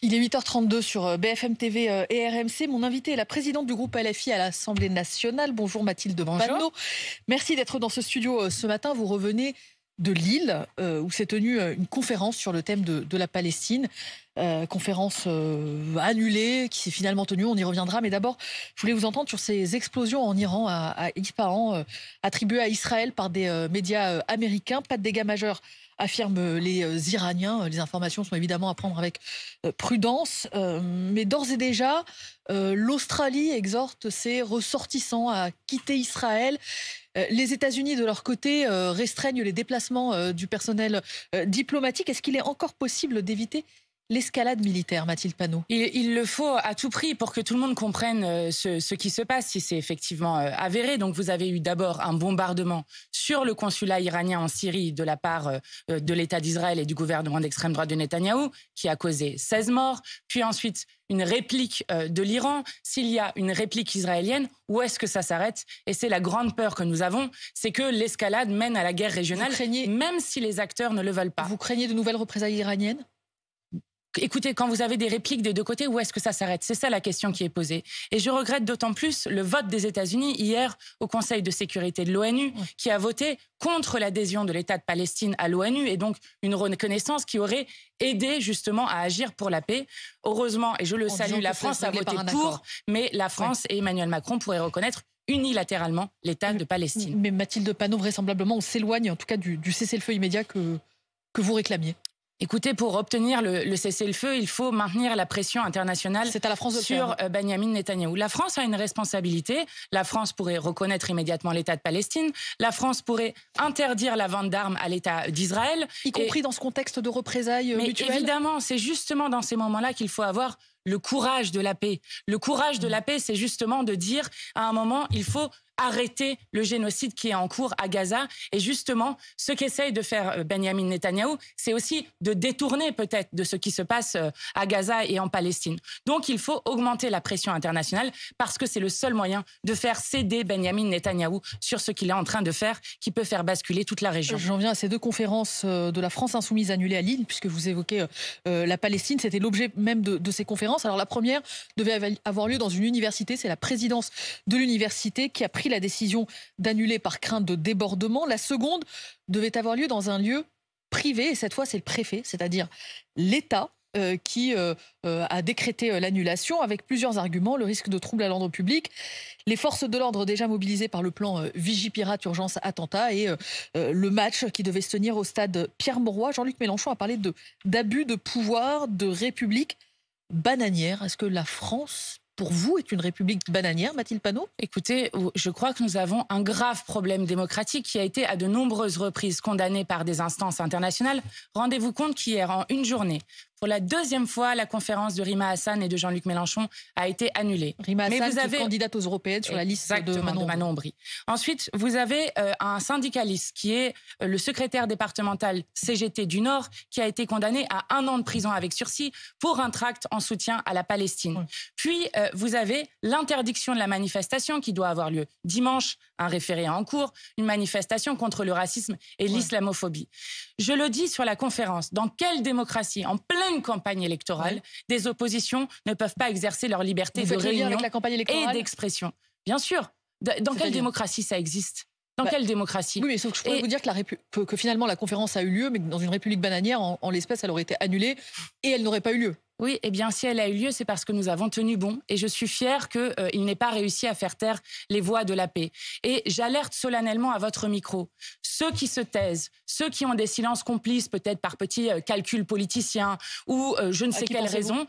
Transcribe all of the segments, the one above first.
Il est 8h32 sur euh, BFM TV euh, et RMC. Mon invité est la présidente du groupe LFI à l'Assemblée nationale. Bonjour Mathilde Bonjour. Merci d'être dans ce studio euh, ce matin. Vous revenez de Lille où s'est tenue une conférence sur le thème de, la Palestine. conférence annulée qui s'est finalement tenue. On y reviendra. Mais d'abord, je voulais vous entendre sur ces explosions en Iran à, à Ispahan attribuées à Israël par des médias américains. Pas de dégâts majeurs affirment les euh, Iraniens. Les informations sont évidemment à prendre avec euh, prudence, euh, mais d'ores et déjà, l'Australie exhorte ses ressortissants à quitter Israël. Les États-Unis, de leur côté, restreignent les déplacements du personnel diplomatique. Est-ce qu'il est encore possible d'éviter l'escalade militaire, Mathilde Panot il, le faut à tout prix pour que tout le monde comprenne euh, ce, qui se passe, si c'est effectivement euh, avéré. Donc vous avez eu d'abord un bombardement sur le consulat iranien en Syrie de la part euh, de l'État d'Israël et du gouvernement d'extrême droite de Netanyahou, qui a causé 16 morts, puis ensuite une réplique de l'Iran, s'il y a une réplique israélienne, où est-ce que ça s'arrête Et c'est la grande peur que nous avons, c'est que l'escalade mène à la guerre régionale, même si les acteurs ne le veulent pas. Vous craignez de nouvelles représailles iraniennes écoutez, quand vous avez des répliques des deux côtés, où est-ce que ça s'arrête C'est ça la question qui est posée. Et je regrette d'autant plus le vote des États-Unis hier au Conseil de sécurité de l'ONU, qui a voté contre l'adhésion de l'État de Palestine à l'ONU et donc une reconnaissance qui aurait aidé justement à agir pour la paix. Heureusement, et je le salue, la France a voté pour, mais la France et Emmanuel Macron pourraient reconnaître unilatéralement l'État de Palestine. Mais Mathilde Panot, vraisemblablement, on s'éloigne en tout cas du, du cessez-le-feu immédiat que, que vous réclamiez. Écoutez, pour obtenir le, cessez-le-feu, il faut maintenir la pression internationale à la France sur euh, Benjamin Netanyahou. La France a une responsabilité. La France pourrait reconnaître immédiatement l'État de Palestine. La France pourrait interdire la vente d'armes à l'État d'Israël. Y compris dans ce contexte de représailles euh, Mais Évidemment, c'est justement dans ces moments-là qu'il faut avoir le courage de la paix. Le courage de la paix, c'est justement de dire à un moment, il faut arrêter le génocide qui est en cours à Gaza. Et justement, ce qu'essaye de faire euh, Benjamin Netanyahou, c'est aussi de détourner peut-être de ce qui se passe euh, à Gaza et en Palestine. Donc il faut augmenter la pression internationale parce que c'est le seul moyen de faire céder Benjamin Netanyahou sur ce qu'il est en train de faire, qui peut faire basculer toute la région. J'en viens à ces deux conférences euh, de la France insoumise annulées à Lille, puisque vous évoquez la Palestine. C'était l'objet même de, de ces conférences. Alors la première devait avoir lieu dans une université. C'est la présidence de l'université qui a pris la décision d'annuler par crainte de débordement. La seconde devait avoir lieu dans un lieu privé, et cette fois c'est le préfet, c'est-à-dire l'État. Euh, qui euh, euh, a décrété l'annulation avec plusieurs arguments, le risque de troubles à l'ordre public, les forces de l'ordre déjà mobilisées par le plan Vigipirate urgence attentat et le match qui devait se tenir au stade Pierre-Mauroy. Jean-Luc Mélenchon a parlé d'abus de pouvoir, de république bananière. Est-ce que la France pour vous, est une république bananière, Mathilde Panot Écoutez, je crois que nous avons un grave problème démocratique qui a été à de nombreuses reprises condamné par des instances internationales. Rendez-vous compte qu'hier, en une journée, pour la deuxième fois, la conférence de Rima Hassan et de Jean-Luc Mélenchon a été annulée. Rima Hassan, candidate aux européennes sur la liste de Manon, Ensuite, vous avez euh, un syndicaliste qui est euh, le secrétaire départemental CGT du Nord, qui a été condamné à un an de prison avec sursis pour un tract en soutien à la Palestine. Puis, euh, vous avez l'interdiction de la manifestation qui doit avoir lieu dimanche, un référé en cours, une manifestation contre le racisme et l'islamophobie. Je le dis sur la conférence, dans quelle démocratie, en plein une campagne électorale, des oppositions ne peuvent pas exercer leur liberté de réunion et d'expression. Bien sûr. Dans quelle démocratie ça existe dans bah, quelle démocratie Oui, mais je pourrais vous dire que, finalement la conférence a eu lieu, mais dans une république bananière, en, l'espèce, elle aurait été annulée et elle n'aurait pas eu lieu. Oui, eh bien, si elle a eu lieu, c'est parce que nous avons tenu bon. Et je suis fière qu'il euh, n'ait pas réussi à faire taire les voix de la paix. Et j'alerte solennellement à votre micro. Ceux qui se taisent, ceux qui ont des silences complices, peut-être par petits euh, calculs politiciens ou euh, je ne sais quelle raison.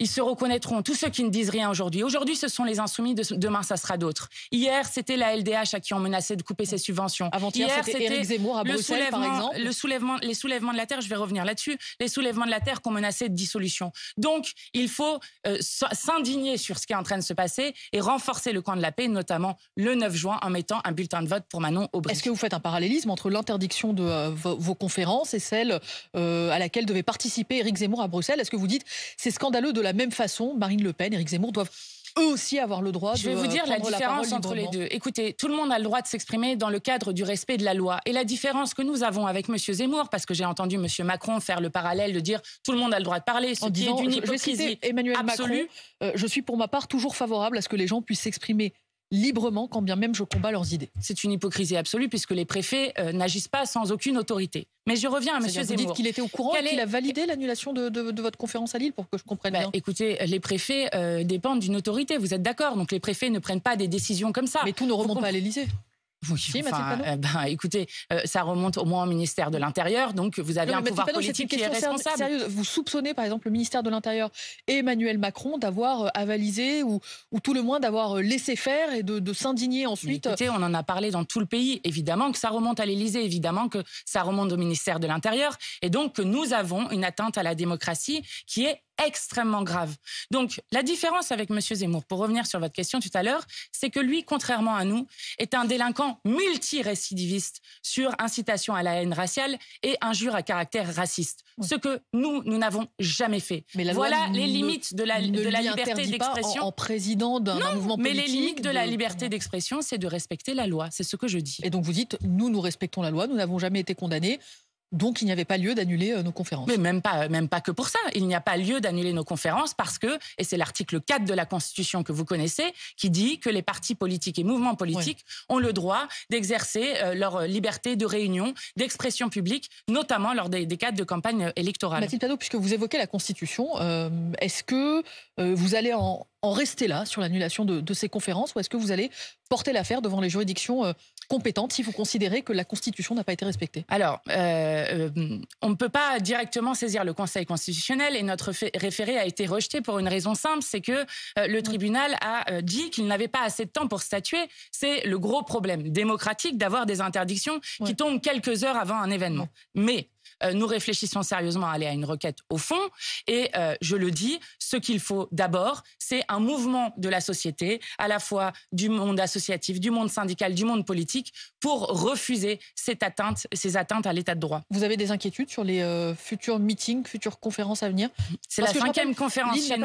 Ils se reconnaîtront, tous ceux qui ne disent rien aujourd'hui. Aujourd'hui, ce sont les insoumis, de, demain, ça sera d'autres. Hier, c'était la LDH à qui on menaçait de couper ses subventions. Avant-hier, c'était Éric Zemmour à Bruxelles, par exemple. Le soulèvement, les soulèvements de la Terre, je vais revenir là-dessus, les soulèvements de la Terre qu'on menaçait de dissolution. Donc, il faut euh, s'indigner sur ce qui est en train de se passer et renforcer le camp de la paix, notamment le 9 juin, en mettant un bulletin de vote pour Manon Aubry. Est-ce que vous faites un parallélisme entre l'interdiction de euh, vos, conférences et celle euh, à laquelle devait participer Éric Zemmour à Bruxelles Est-ce que vous dites c'est scandaleux de la de la même façon, Marine Le Pen, Éric Zemmour doivent eux aussi avoir le droit de. Je vais vous dire la différence entre les deux. Écoutez, tout le monde a le droit de s'exprimer dans le cadre du respect de la loi. Et la différence que nous avons avec M. Zemmour, parce que j'ai entendu M. Macron faire le parallèle de dire tout le monde a le droit de parler, ce qui est d'une hypocrisie je Emmanuel absolue. Macron, euh, je suis pour ma part toujours favorable à ce que les gens puissent s'exprimer librement, quand bien même je combats leurs idées. C'est une hypocrisie absolue puisque les préfets euh, n'agissent pas sans aucune autorité. Mais je reviens à M. Zemmour. Vous dites qu'il était au courant et qu'il a validé l'annulation de, votre conférence à Lille pour que je comprenne bah, bien. Écoutez, les préfets euh, dépendent d'une autorité, vous êtes d'accord Donc les préfets ne prennent pas des décisions comme ça. Mais tout ne remonte pas à l'Élysée. Oui, enfin, eh ben, écoutez, euh, ça remonte au moins au ministère de l'Intérieur, donc vous avez un pouvoir politique qui est responsable. Vous soupçonnez, par exemple, le ministère de l'Intérieur Emmanuel Macron d'avoir euh, avalisé ou, ou tout le moins d'avoir euh, laissé faire et de, s'indigner ensuite. écoutez, on en a parlé dans tout le pays, évidemment que ça remonte à l'Élysée, évidemment que ça remonte au ministère de l'Intérieur, et donc que nous avons une atteinte à la démocratie qui est extrêmement grave. Donc, la différence avec M. Zemmour, pour revenir sur votre question tout à l'heure, c'est que lui, contrairement à nous, est un délinquant multi multirécidiviste sur incitation à la haine raciale et injure à caractère raciste. Ce que nous, nous n'avons jamais fait. voilà les limites de la, la liberté d'expression. En, président d'un mouvement politique. Mais les limites de la liberté d'expression, c'est de respecter la loi. C'est ce que je dis. Et donc, vous dites, nous, nous respectons la loi, nous n'avons jamais été condamnés. Donc il n'y avait pas lieu d'annuler euh, nos conférences. Mais même pas, euh, même pas que pour ça. Il n'y a pas lieu d'annuler nos conférences parce que, et c'est l'article 4 de la Constitution que vous connaissez, qui dit que les partis politiques et mouvements politiques ont le droit d'exercer euh, leur liberté de réunion, d'expression publique, notamment lors des, cadres de campagne électorale. Mathilde Panot, puisque vous évoquez la Constitution, est-ce que vous allez en, rester là sur l'annulation de, de, ces conférences ou est-ce que vous allez porter l'affaire devant les juridictions compétente si vous considérez que la Constitution n'a pas été respectée Alors, euh, euh, on ne peut pas directement saisir le Conseil constitutionnel et notre référé a été rejeté pour une raison simple, c'est que euh, le tribunal a dit qu'il n'avait pas assez de temps pour statuer. C'est le gros problème démocratique d'avoir des interdictions qui tombent quelques heures avant un événement. Mais euh, nous réfléchissons sérieusement à aller à une requête au fond. Et euh, je le dis, ce qu'il faut d'abord, c'est un mouvement de la société, à la fois du monde associatif, du monde syndical, du monde politique, pour refuser cette atteinte, ces atteintes à l'état de droit. Vous avez des inquiétudes sur les euh, futurs meetings, futures conférences à venir C'est la cinquième conférence Qui a...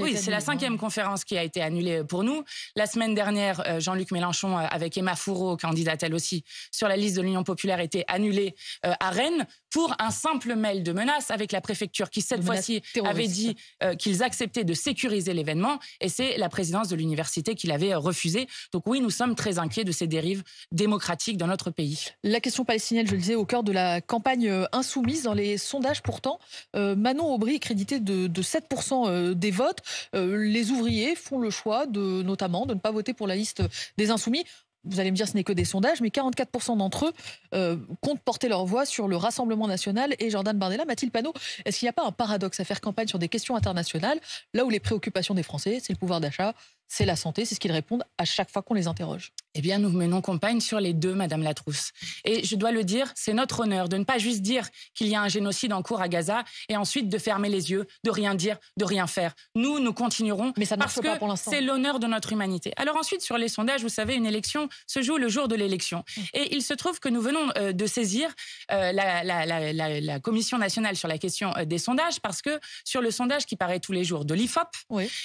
oui, c'est la hein. cinquième conférence qui a été annulée pour nous. La semaine dernière, Jean-Luc Mélenchon, avec Emma Fourreau, candidate elle aussi, sur la liste de l'Union populaire, était annulée à Rennes pour un simple mail de menace avec la préfecture qui, cette fois-ci, avait dit euh, qu'ils acceptaient de sécuriser l'événement. Et c'est la présidence de l'université qui l'avait euh, refusé. Donc oui, nous sommes très inquiets de ces dérives démocratiques dans notre pays. La question palestinienne, je le disais, au cœur de la campagne euh, insoumise. Dans les sondages, pourtant, Manon Aubry est crédité de, 7% des votes. les ouvriers font le choix, de, notamment, de ne pas voter pour la liste des insoumis vous allez me dire ce n'est que des sondages, mais 44% d'entre eux euh, comptent porter leur voix sur le Rassemblement national et Jordan Bardella. Mathilde Panot, est-ce qu'il n'y a pas un paradoxe à faire campagne sur des questions internationales, là où les préoccupations des Français, c'est le pouvoir d'achat, c'est la santé, c'est ce qu'ils répondent à chaque fois qu'on les interroge. Eh bien, nous menons campagne sur les deux, Madame Latrousse. Et je dois le dire, c'est notre honneur de ne pas juste dire qu'il y a un génocide en cours à Gaza et ensuite de fermer les yeux, de rien dire, de rien faire. Nous, nous continuerons Mais ça ne parce que c'est l'honneur de notre humanité. Alors ensuite, sur les sondages, vous savez, une élection se joue le jour de l'élection. Et il se trouve que nous venons euh, de saisir euh, la, Commission nationale sur la question euh, des sondages parce que sur le sondage qui paraît tous les jours de l'IFOP,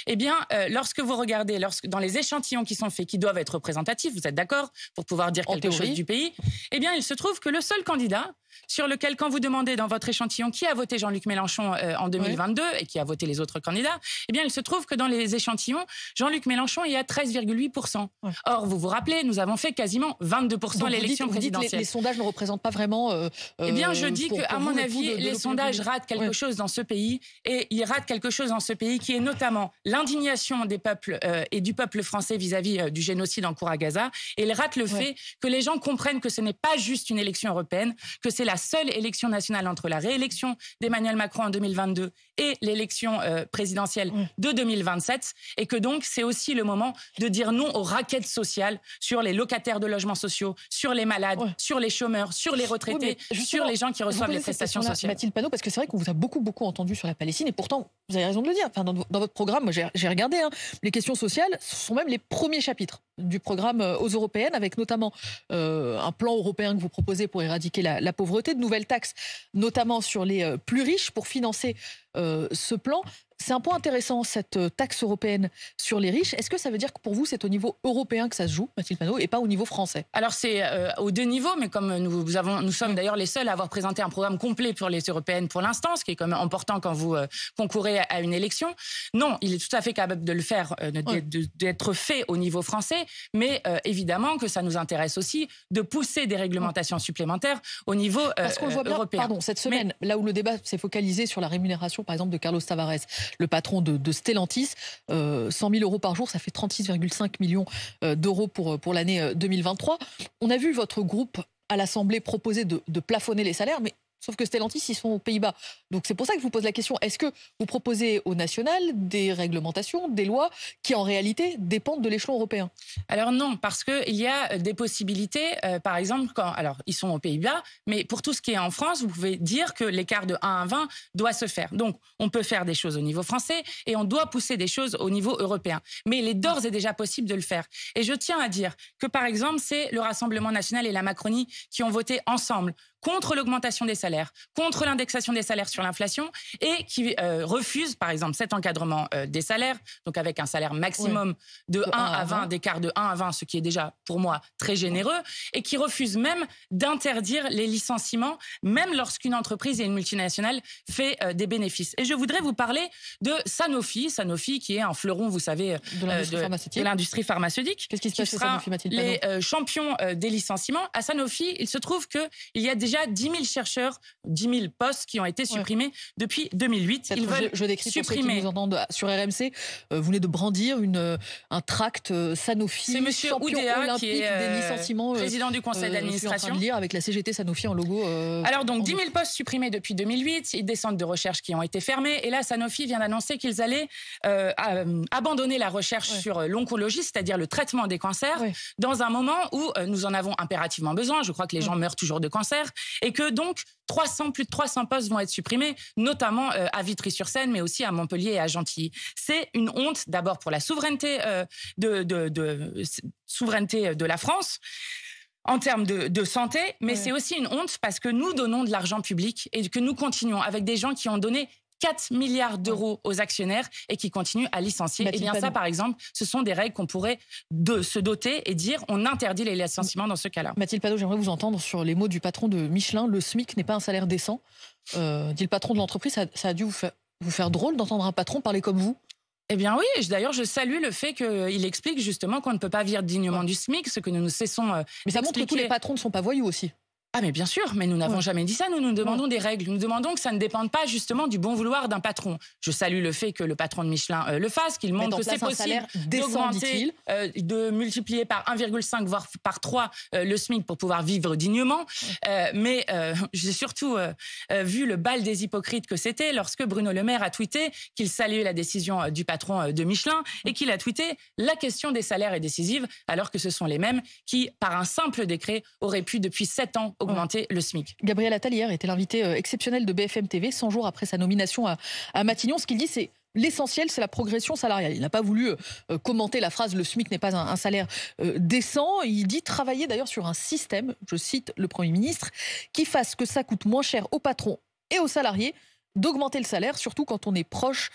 eh bien, lorsque vous regardez dans les échantillons qui sont faits, qui doivent être représentatifs, vous êtes d'accord, pour pouvoir dire quelque chose du pays, eh bien, il se trouve que le seul candidat sur lequel, quand vous demandez dans votre échantillon qui a voté Jean-Luc Mélenchon euh, en 2022 et qui a voté les autres candidats, eh bien, il se trouve que dans les échantillons, Jean-Luc Mélenchon y a 13,8%. Or, vous vous rappelez, nous avons fait quasiment 22% à l'élection présidentielle. les, les, sondages ne représentent pas vraiment. Euh, euh, eh bien, je dis qu'à mon avis, les sondages ratent quelque chose dans ce pays et ils ratent quelque chose dans ce pays qui est notamment l'indignation des peuples. Euh, et du peuple français vis-à-vis euh, du génocide en cours à Gaza. Et il rate le fait que les gens comprennent que ce n'est pas juste une élection européenne, que c'est la seule élection nationale entre la réélection d'Emmanuel Macron en 2022 et l'élection euh, présidentielle mmh. de 2027 et que donc c'est aussi le moment de dire non aux raquettes sociales sur les locataires de logements sociaux, sur les malades, sur les chômeurs, sur les retraités, sur les gens qui reçoivent les prestations sociales. Mathilde Panot, parce que c'est vrai qu'on vous a beaucoup beaucoup entendu sur la Palestine et pourtant vous avez raison de le dire. Enfin, dans, votre programme, j'ai regardé, hein, les questions sociales sont même les premiers chapitres du programme euh, aux européennes, avec notamment euh, un plan européen que vous proposez pour éradiquer la, pauvreté, de nouvelles taxes, notamment sur les plus riches, pour financer euh, ce plan. C'est un point intéressant, cette euh, taxe européenne sur les riches. Est-ce que ça veut dire que pour vous, c'est au niveau européen que ça se joue, Mathilde Panot, et pas au niveau français Alors c'est au euh, aux deux niveaux, mais comme nous, sommes d'ailleurs les seuls à avoir présenté un programme complet pour les européennes pour l'instant, ce qui est quand même important quand vous euh, concourez à une élection. Non, il est tout à fait capable de le faire, d'être fait au niveau français, mais évidemment que ça nous intéresse aussi de pousser des réglementations supplémentaires au niveau Parce qu'on voit bien, Pardon, cette semaine, là où le débat s'est focalisé sur la rémunération, par exemple, de Carlos Tavares, le patron de, Stellantis. 100 euh, 000 euros par jour, ça fait 36,5 millions euh, d'euros pour, euh, pour l'année 2023. On a vu votre groupe à l'Assemblée proposer de plafonner les salaires, mais Sauf que Stellantis, ils sont aux Pays-Bas. Donc c'est pour ça que je vous pose la question. Est-ce que vous proposez au national des réglementations, des lois qui en réalité dépendent de l'échelon européen Alors non, parce qu'il y a des possibilités. Euh, par exemple, quand alors ils sont aux Pays-Bas, mais pour tout ce qui est en France, vous pouvez dire que l'écart de 1 à 20 doit se faire. Donc on peut faire des choses au niveau français et on doit pousser des choses au niveau européen. Mais il est d'ores et déjà possible de le faire. Et je tiens à dire que par exemple, c'est le Rassemblement national et la Macronie qui ont voté ensemble contre l'augmentation des salaires contre l'indexation des salaires sur l'inflation et qui euh, refuse, par exemple, cet encadrement euh, des salaires, donc avec un salaire maximum de, 1 à 20, d'écart de 1 à 20, ce qui est déjà pour moi très généreux, et qui refuse même d'interdire les licenciements, même lorsqu'une entreprise et une multinationale fait euh, des bénéfices. Et je voudrais vous parler de Sanofi, Sanofi qui est un fleuron, vous savez, de l'industrie pharmaceutique. Qu'est-ce qui se passe Sanofi, Les champions des licenciements. À Sanofi, il se trouve qu'il y a déjà 10 000 chercheurs 10 000 postes qui ont été supprimés depuis 2008. Ils veulent je, je décris supprimer. Pour ceux qui sur RMC, euh, vous venez de brandir une, euh, un tract euh, Sanofi. C'est Monsieur Oudéa qui est des licenciements, président du conseil d'administration. en lire avec la CGT Sanofi en logo. Alors donc 10 000 postes supprimés depuis 2008, des centres de recherche qui ont été fermés. Et là, Sanofi vient d'annoncer qu'ils allaient abandonner la recherche sur l'oncologie, c'est-à-dire le traitement des cancers, dans un moment où nous en avons impérativement besoin. Je crois que les gens meurent toujours de cancer et que donc 300, plus de 300 postes vont être supprimés, notamment euh, à Vitry-sur-Seine, mais aussi à Montpellier et à Gentilly. C'est une honte d'abord pour la souveraineté euh, de, souveraineté de la France en termes de, santé, mais c'est aussi une honte parce que nous donnons de l'argent public et que nous continuons avec des gens qui ont donné 4 milliards d'euros aux actionnaires et qui continuent à licencier. Bah, et eh bien ça, par exemple, ce sont des règles qu'on pourrait se doter et dire on interdit les licenciements dans ce cas-là. Mathilde Pado, j'aimerais vous entendre sur les mots du patron de Michelin. Le SMIC n'est pas un salaire décent. Euh, dit le patron de l'entreprise, ça, a dû vous faire, drôle d'entendre un patron parler comme vous eh bien oui, d'ailleurs je salue le fait qu'il explique justement qu'on ne peut pas vivre dignement du SMIC, ce que nous ne cessons. Euh, Mais ça montre que tous les patrons ne sont pas voyous aussi. Ah mais bien sûr, mais nous n'avons jamais dit ça, nous nous demandons des règles, nous demandons que ça ne dépende pas justement du bon vouloir d'un patron. Je salue le fait que le patron de Michelin euh, le fasse, qu'il montre que c'est possible d'augmenter, euh, de multiplier par 1,5 voire par 3 euh, le SMIC pour pouvoir vivre dignement. mais j'ai surtout vu le bal des hypocrites que c'était lorsque Bruno Le Maire a tweeté qu'il saluait la décision du patron de Michelin et qu'il a tweeté la question des salaires est décisive alors que ce sont les mêmes qui, par un simple décret, auraient pu depuis 7 ans augmenter le SMIC. Gabriel Attal était l'invité euh, exceptionnel de BFM TV 100 jours après sa nomination à, Matignon. Ce qu'il dit, c'est L'essentiel, c'est la progression salariale. Il n'a pas voulu euh, commenter la phrase le SMIC n'est pas un, salaire euh, décent. Il dit travailler d'ailleurs sur un système, je cite le Premier ministre, qui fasse que ça coûte moins cher aux patrons et aux salariés d'augmenter le salaire, surtout quand on est proche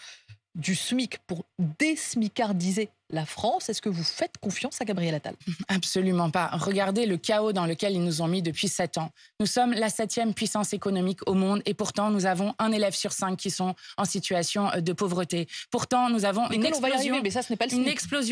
du SMIC, pour désmicardiser la France. Est-ce que vous faites confiance à Gabriel Attal Absolument pas. Regardez le chaos dans lequel ils nous ont mis depuis sept ans. Nous sommes la septième puissance économique au monde et pourtant nous avons un élève sur cinq qui sont en situation euh, de pauvreté. Pourtant nous avons une explosion,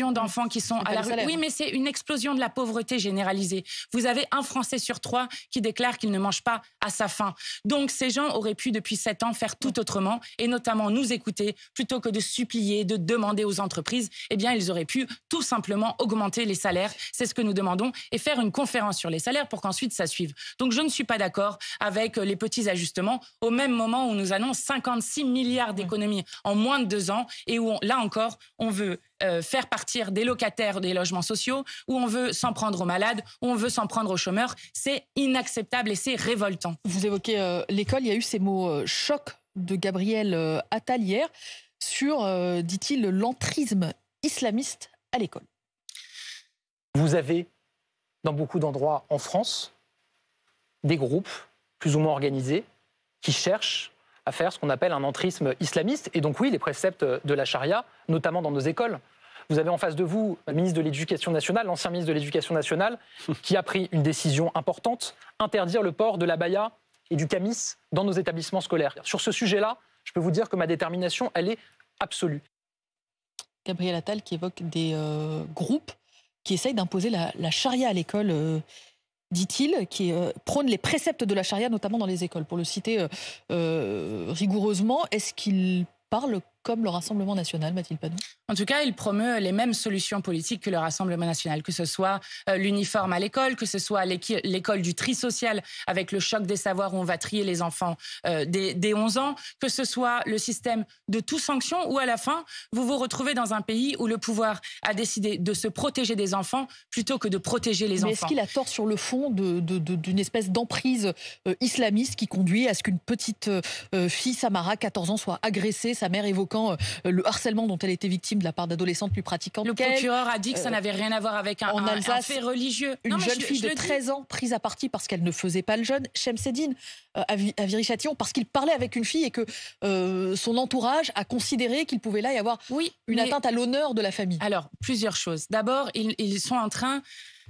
pas d'enfants qui sont à la rue. Oui, mais c'est une explosion de la pauvreté généralisée. Vous avez un Français sur trois qui déclare qu'il ne mange pas à sa faim. Donc ces gens auraient pu depuis sept ans faire tout autrement et notamment nous écouter plutôt que de supplier, de demander aux entreprises. Eh bien ils ils auraient pu tout simplement augmenter les salaires. C'est ce que nous demandons et faire une conférence sur les salaires pour qu'ensuite ça suive. Donc je ne suis pas d'accord avec les petits ajustements au même moment où nous annonçons 56 milliards d'économies en moins de deux ans et où là encore on veut euh, faire partir des locataires des logements sociaux, où on veut s'en prendre aux malades, on veut s'en prendre aux chômeurs. C'est inacceptable et c'est révoltant. Vous évoquez euh, l'école, il y a eu ces mots euh, choc de Gabriel Attal hier sur, dit-il, l'entrisme islamiste à l'école. Vous avez, dans beaucoup d'endroits en France, des groupes plus ou moins organisés qui cherchent à faire ce qu'on appelle un entrisme islamiste. Et donc oui, les préceptes de la charia, notamment dans nos écoles. Vous avez en face de vous le ministre de l'Éducation nationale, l'ancien ministre de l'Éducation nationale, qui a pris une décision importante, interdire le port de la baya et du camis dans nos établissements scolaires. Sur ce sujet-là, je peux vous dire que ma détermination, elle est absolue. Gabriel Attal qui évoque des euh, groupes qui essayent d'imposer la, charia à l'école, euh, dit-il, qui euh, prônent les préceptes de la charia, notamment dans les écoles. Pour le citer rigoureusement, est-ce qu'il parle comme le Rassemblement national, Mathilde Panot En tout cas, il promeut les mêmes solutions politiques que le Rassemblement national, que ce soit euh, l'uniforme à l'école, que ce soit l'école du tri social avec le choc des savoirs où on va trier les enfants des euh, dès, 11 ans, que ce soit le système de tout sanction ou à la fin, vous vous retrouvez dans un pays où le pouvoir a décidé de se protéger des enfants plutôt que de protéger les enfants. Est-ce qu'il a tort sur le fond d'une de, espèce d'emprise euh, islamiste qui conduit à ce qu'une petite fille, Samara, 14 ans, soit agressée, sa mère évoquée euh, le harcèlement dont elle était victime de la part d'adolescentes plus pratiquantes. Le procureur a dit que ça euh, n'avait rien à voir avec un, en fait religieux. Une jeune fille de 13 ans prise à partie parce qu'elle ne faisait pas le jeûne. Chemseddine euh, à Virichatillon parce qu'il parlait avec une fille et que son entourage a considéré qu'il pouvait là y avoir une atteinte à l'honneur de la famille. Alors, plusieurs choses. D'abord, ils sont en train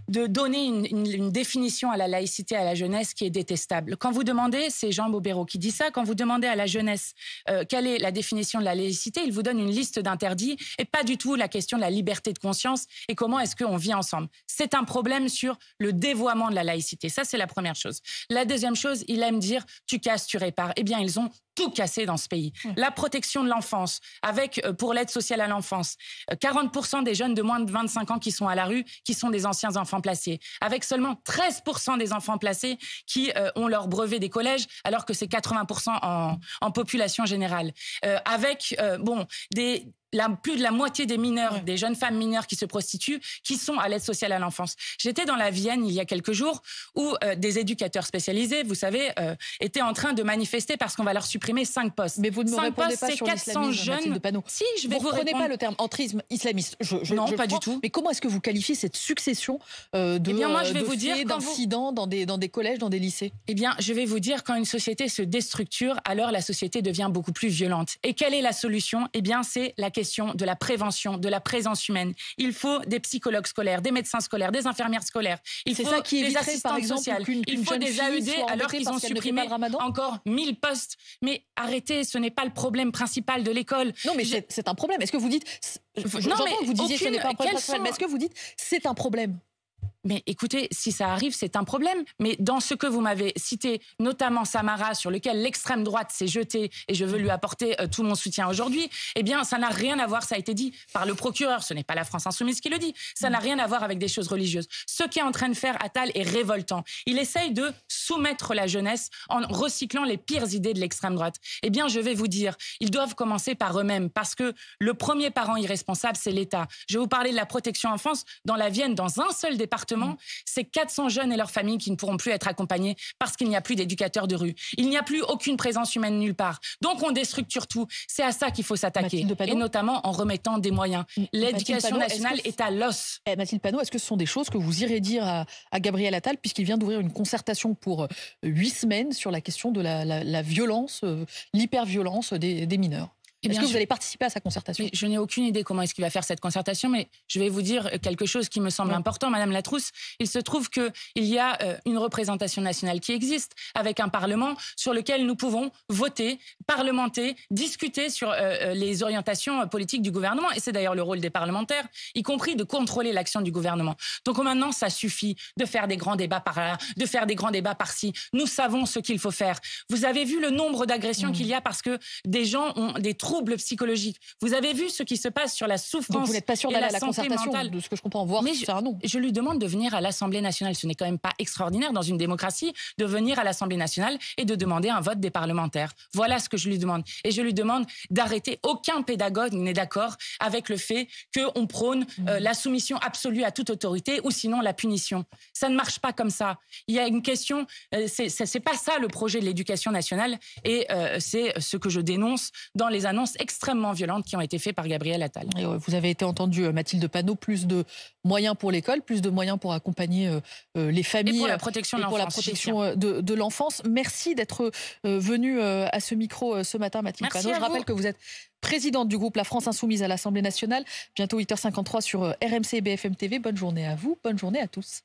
de donner une, définition à la laïcité à la jeunesse qui est détestable. Quand vous demandez, c'est Jean Bobéro qui dit ça, quand vous demandez à la jeunesse euh, quelle est la définition de la laïcité, il vous donne une liste d'interdits et pas du tout la question de la liberté de conscience et comment est-ce qu'on vit ensemble. C'est un problème sur le dévoiement de la laïcité. Ça, c'est la première chose. La deuxième chose, il aime dire tu casses, tu répares. Eh bien, ils ont tout cassé dans ce pays. La protection de l'enfance, avec euh, pour l'aide sociale à l'enfance, 40% euh, des jeunes de moins de 25 ans qui sont à la rue, qui sont des anciens enfants placés, avec seulement 13% des enfants placés qui euh, ont leur brevet des collèges, alors que c'est 80% en, en, population générale, avec bon des plus de la moitié des mineurs, des jeunes femmes mineures qui se prostituent, qui sont à l'aide sociale à l'enfance. J'étais dans la Vienne il y a quelques jours où euh, des éducateurs spécialisés, vous savez, euh, étaient en train de manifester parce qu'on va leur supprimer 5 postes. Mais vous ne me répondez pas sur 400 jeunes. Si, je vais vous, reprenez pas le terme entrisme islamiste. Je, non, pas du tout. Mais comment est-ce que vous qualifiez cette succession euh, de eh d'incidents dans des dans des collèges, dans des lycées Eh bien, je vais vous dire quand une société se déstructure, alors la société devient beaucoup plus violente. Et quelle est la solution Eh bien, c'est la question de la prévention, de la présence humaine. Il faut des psychologues scolaires, des médecins scolaires, des infirmières scolaires. C'est ça qui est assistantes par exemple, il faut des AED alors qu'ils ont supprimé encore 1000 postes. Mais arrêtez, ce n'est pas le problème principal de l'école. Non, mais c'est un problème. Est-ce que vous dites... non, mais vous disiez que ce n'est pas un problème mais est-ce que vous dites c'est un problème mais écoutez, si ça arrive, c'est un problème. Mais dans ce que vous m'avez cité, notamment Samara, sur lequel l'extrême droite s'est jetée, et je veux lui apporter euh, tout mon soutien aujourd'hui, eh bien, ça n'a rien à voir, ça a été dit par le procureur, ce n'est pas la France insoumise qui le dit, ça n'a rien à voir avec des choses religieuses. Ce qu'est en train de faire Attal est révoltant. Il essaye de soumettre la jeunesse en recyclant les pires idées de l'extrême droite. Eh bien, je vais vous dire, ils doivent commencer par eux-mêmes, parce que le premier parent irresponsable, c'est l'État. Je vais vous parler de la protection France, dans la Vienne, dans un seul département Mm. c'est 400 jeunes et leurs familles qui ne pourront plus être accompagnés parce qu'il n'y a plus d'éducateurs de rue. Il n'y a plus aucune présence humaine nulle part. Donc on déstructure tout. C'est à ça qu'il faut s'attaquer. Et notamment en remettant des moyens. Mm. L'éducation nationale est, à l'os. Eh, Mathilde Panot, est-ce que ce sont des choses que vous irez dire à, Gabriel Attal puisqu'il vient d'ouvrir une concertation pour euh, huit semaines sur la question de la, la, la violence, euh, l'hyperviolence des mineurs eh est-ce que vous allez participer à sa concertation Je n'ai aucune idée comment est-ce qu'il va faire cette concertation, mais je vais vous dire quelque chose qui me semble important, Madame Latrousse. Il se trouve qu'il y a euh, une représentation nationale qui existe, avec un Parlement sur lequel nous pouvons voter, parlementer, discuter sur euh, euh, les orientations politiques du gouvernement. Et c'est d'ailleurs le rôle des parlementaires, y compris de contrôler l'action du gouvernement. Donc maintenant, ça suffit de faire des grands débats par là, de faire des grands débats par-ci. Nous savons ce qu'il faut faire. Vous avez vu le nombre d'agressions qu'il y a parce que des gens ont des trous troubles psychologique. Vous avez vu ce qui se passe sur la souffrance. Donc la concertation de ce que je comprends, voir Mais je, Je lui demande de venir à l'Assemblée nationale. Ce n'est quand même pas extraordinaire dans une démocratie de venir à l'Assemblée nationale et de demander un vote des parlementaires. Voilà ce que je lui demande. Et je lui demande d'arrêter. Aucun pédagogue n'est d'accord avec le fait qu'on prône euh, mmh. la soumission absolue à toute autorité ou sinon la punition. Ça ne marche pas comme ça. Il y a une question, euh, c'est pas ça le projet de l'éducation nationale et euh, c'est ce que je dénonce dans les annonces extrêmement violentes qui ont été faites par Gabriel Attal. Euh, vous avez été entendu, euh, Mathilde Panot, plus de moyens pour l'école, plus de moyens pour accompagner euh, les familles. Et pour la protection, pour la protection de, l'enfance. Merci d'être venu à ce micro ce matin, Mathilde Panot. Je rappelle que vous êtes présidente du groupe La France Insoumise à l'Assemblée nationale. Bientôt 8h53 sur RMC et BFM TV. Bonne journée à vous, bonne journée à tous.